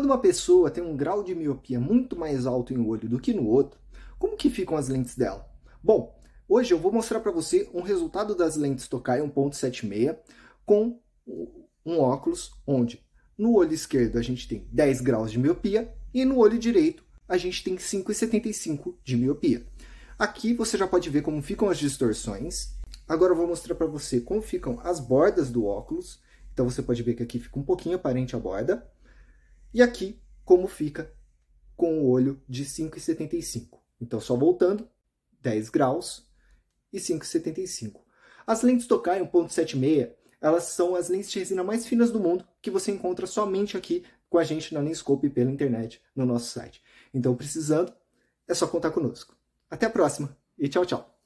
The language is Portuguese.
Quando uma pessoa tem um grau de miopia muito mais alto em um olho do que no outro, como que ficam as lentes dela? Bom, hoje eu vou mostrar para você um resultado das lentes Tokai 1.76 com um óculos onde no olho esquerdo a gente tem 10 graus de miopia e no olho direito a gente tem 5,75 de miopia. Aqui você já pode ver como ficam as distorções. Agora eu vou mostrar para você como ficam as bordas do óculos. Então você pode ver que aqui fica um pouquinho aparente a borda. E aqui, como fica com o olho de 5,75. Então, só voltando, 10 graus e 5,75. As lentes Tokai 1.76, elas são as lentes de resina mais finas do mundo, que você encontra somente aqui com a gente na Lenscope pela internet, no nosso site. Então, precisando, é só contar conosco. Até a próxima e tchau, tchau!